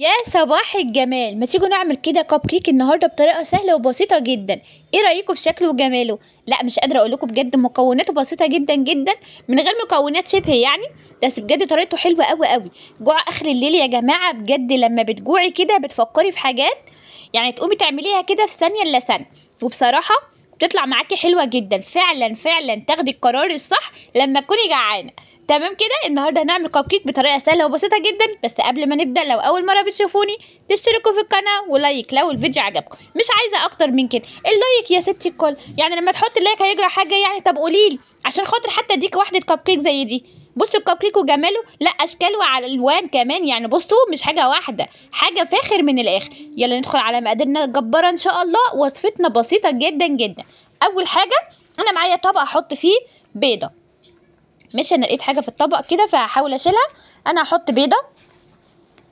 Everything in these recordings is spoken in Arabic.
يا صباح الجمال ما تيجوا نعمل كده كب كيك النهارده بطريقه سهله وبسيطه جدا ايه رايكم في شكله وجماله لا مش قادره اقول لكم بجد مكوناته بسيطه جدا جدا من غير مكونات شبه يعني بس بجد طريقته حلوه قوي قوي جوع اخر الليل يا جماعه بجد لما بتجوعي كده بتفكري في حاجات يعني تقومي تعمليها كده في ثانيه الا ثانيه وبصراحه بتطلع معاكي حلوه جدا فعلا فعلا تاخدي القرار الصح لما تكوني جعانه تمام كده النهارده هنعمل كب كيك بطريقه سهله وبسيطه جدا بس قبل ما نبدا لو اول مره بتشوفوني تشتركوا في القناه ولايك لو الفيديو عجبكم مش عايزه اكتر من كده اللايك يا ستي الكل يعني لما تحط اللايك هيجرى حاجه يعني طب قوليلي عشان خاطر حتى اديكي واحده كب كيك زي دي بصوا الكب كيك وجماله لا اشكال والوان كمان يعني بصوا مش حاجه واحده حاجه فاخر من الاخر يلا ندخل على مقاديرنا الجباره ان شاء الله وصفتنا بسيطه جدا جدا اول حاجه انا معايا طبق احط فيه بيضه ماشي انا لقيت حاجه في الطبق كده فهحاول اشيلها انا هحط بيضه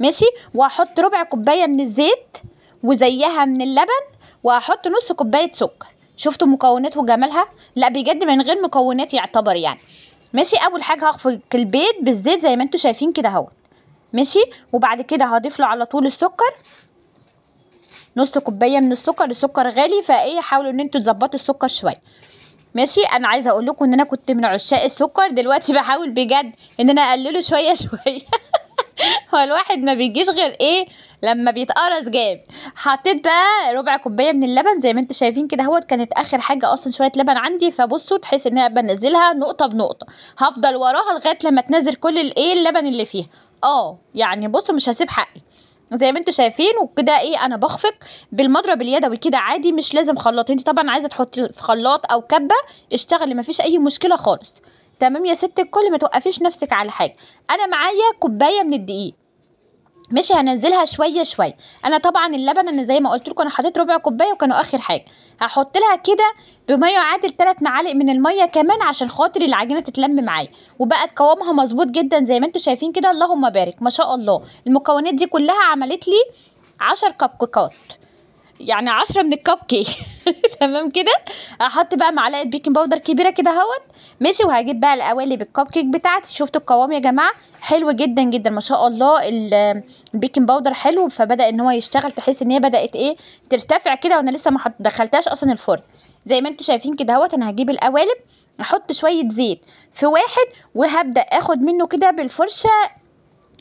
ماشي وهحط ربع كوبايه من الزيت وزيها من اللبن وهحط نص كوبايه سكر شفتوا مكونات وجمالها لا بجد من غير مكونات يعتبر يعني ماشي اول حاجه هخفق البيض بالزيت زي ما انتم شايفين كده اهوت ماشي وبعد كده هضيف له على طول السكر نص كوبايه من السكر السكر غالي فايه حاولوا ان انتوا تظبطوا السكر شويه ماشي انا عايزه اقول لكم ان انا كنت من عشاق السكر دلوقتي بحاول بجد ان انا اقلله شويه شويه هو الواحد ما بيجيش غير ايه لما بيتقرص جاب حطيت بقى ربع كوبايه من اللبن زي ما انتم شايفين كده اهوت كانت اخر حاجه اصلا شويه لبن عندي فبصوا تحس ان انا بنزلها نقطه بنقطه هفضل وراها لغايه لما تنزل كل الايه اللبن اللي فيها اه يعني بصوا مش هسيب حقي زي ما انتم شايفين وكده ايه انا بخفق بالمضرب اليدوي كده عادي مش لازم خلاط انت طبعا عايزه تحطي في خلاط او كبه اشتغلي مفيش اي مشكله خالص تمام يا ست الكل ما توقفيش نفسك على حاجه انا معايا كوبايه من الدقيق مش هنزلها شويه شويه انا طبعا اللبن انا زي ما قلت لكم انا حطيت ربع كوبايه وكانوا اخر حاجه هحط لها كده بما يعادل 3 معالق من الميه كمان عشان خاطر العجينه تتلم معايا وبقت قوامها مظبوط جدا زي ما انتم شايفين كده اللهم بارك ما شاء الله المكونات دي كلها عملت لي 10 كب كوكات يعني عشرة من الكب كيك تمام كده هحط بقى معلقه بيكنج باودر كبيره كده اهوت ماشي وهجيب بقى القوالب الكب كيك بتاعتي شفتوا القوام يا جماعه حلو جدا جدا ما شاء الله البيكنج باودر حلو فبدا ان هو يشتغل تحس ان هي بدات ايه ترتفع كده وانا لسه ما دخلتهاش اصلا الفرن زي ما انتم شايفين كده اهوت انا هجيب القوالب احط شويه زيت في واحد وهبدا اخد منه كده بالفرشه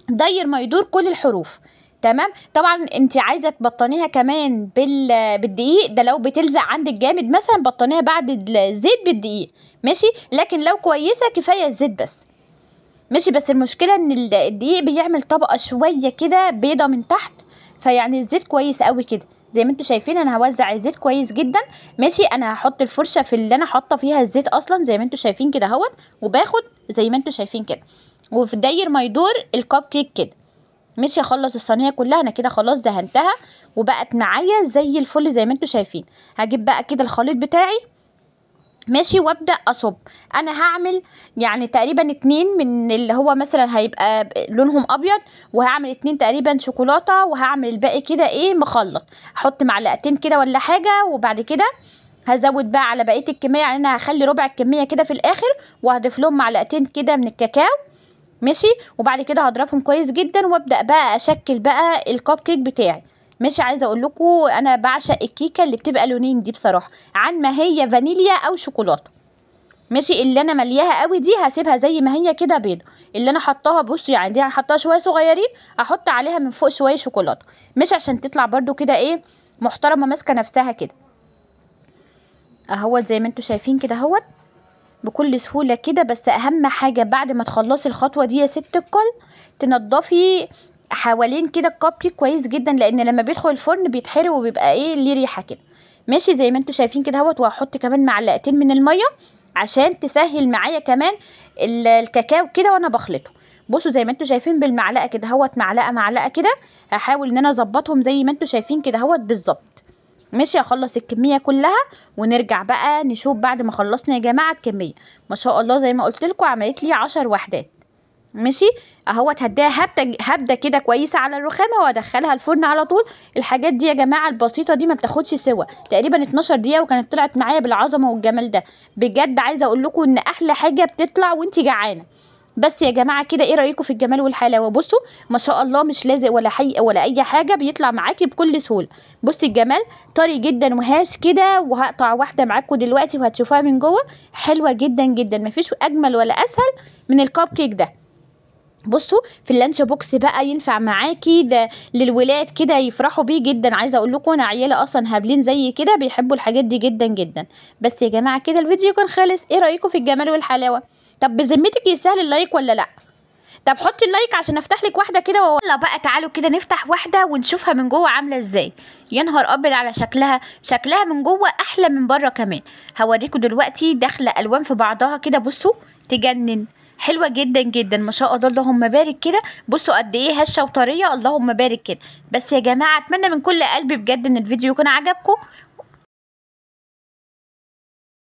داير ما يدور كل الحروف تمام طبعا انت عايزه تبطنيها كمان بال... بالدقيق ده لو بتلزق عندك جامد مثلا بطنيها بعد الزيت بالدقيق ماشي لكن لو كويسه كفايه الزيت بس ماشي بس المشكله ان الدقيق بيعمل طبقه شويه كده بيضه من تحت فيعني الزيت كويس قوي كده زي ما انتم شايفين انا هوزع الزيت كويس جدا ماشي انا هحط الفرشه في اللي انا حاطه فيها الزيت اصلا زي ما انتم شايفين كده اهوت وباخد زي ما انتم شايفين كده وفي داير ما يدور الكب كيك كده مش هخلص الصينيه كلها انا كده خلاص دهنتها وبقت معايا زي الفل زي ما انتم شايفين هجيب بقى كده الخليط بتاعي ماشي وابدا اصب انا هعمل يعني تقريبا اتنين من اللي هو مثلا هيبقى لونهم ابيض وهعمل اتنين تقريبا شوكولاته وهعمل الباقي كده ايه مخلط احط معلقتين كده ولا حاجه وبعد كده هزود بقى على بقيه الكميه يعني انا هخلي ربع الكميه كده في الاخر وهضيف لهم معلقتين كده من الكاكاو ماشي وبعد كده هضربهم كويس جدا وابدا بقى اشكل بقى الكب كيك بتاعي مش عايزه اقول لكم انا بعشق الكيكه اللي بتبقى لونين دي بصراحه عن ما هي فانيليا او شوكولاته ماشي اللي انا ملياها قوي دي هسيبها زي ما هي كده بيضه اللي انا حطاها بصوا يعني دي هحطها شويه صغيرين احط عليها من فوق شويه شوكولاته مش عشان تطلع برده كده ايه محترمه ماسكه نفسها كده اهوت زي ما انتم شايفين كده اهوت بكل سهولة كده بس اهم حاجة بعد ما تخلصي الخطوة دي يا ست الكل تنضفي حوالين كده الكب كيك كويس جدا لان لما بيدخل الفرن بيتحرق وبيبقى ايه ليه ريحه كده ماشي زي ما انتم شايفين كده اهوت وهحط كمان معلقتين من الميه عشان تسهل معايا كمان الكاكاو كده وانا بخلطه بصوا زي ما انتم شايفين بالمعلقه كده اهوت معلقه معلقه كده هحاول ان انا اظبطهم زي ما انتم شايفين كده اهوت بالظبط ماشي اخلص الكميه كلها ونرجع بقى نشوف بعد ما خلصنا يا جماعه الكميه ما شاء الله زي ما قلت لكم عملت لي عشر وحدات ماشي اهوت هديها هبده هبده كده كويسه على الرخامه وادخلها الفرن على طول الحاجات دي يا جماعه البسيطه دي ما بتاخدش سوى تقريبا 12 دقيقه وكانت طلعت معايا بالعظمه والجمال ده بجد عايزه اقول لكم ان احلى حاجه بتطلع وانت جعانه بس يا جماعه كده ايه رايكم في الجمال والحلاوه بصوا ما شاء الله مش لازق ولا حي ولا اي حاجه بيطلع معاكي بكل سهوله بصي الجمال طري جدا وهاش كده وهقطع واحده معاكم دلوقتي وهتشوفوها من جوه حلوه جدا جدا مفيش اجمل ولا اسهل من الكب كيك ده بصوا في اللانش بوكس بقى ينفع معاكي ده للولاد كده يفرحوا بيه جدا عايزه اقول لكم انا عياله اصلا هابلين زي كده بيحبوا الحاجات دي جدا جدا بس يا جماعه كده الفيديو كان خالص ايه رايكم في الجمال والحلاوه طب بذمتك يستاهل اللايك ولا لا طب حطي اللايك عشان افتح لك واحده كده و... يلا بقى تعالوا كده نفتح واحده ونشوفها من جوه عامله ازاي يا نهار ابيض على شكلها شكلها من جوه احلى من بره كمان هوريكم دلوقتي داخله الوان في بعضها كده بصوا تجنن حلوه جدا جدا ما شاء الله اللهم بارك كده بصوا قد ايه هشه وطريه اللهم بارك كده بس يا جماعه اتمنى من كل قلبي بجد ان الفيديو يكون عجبكم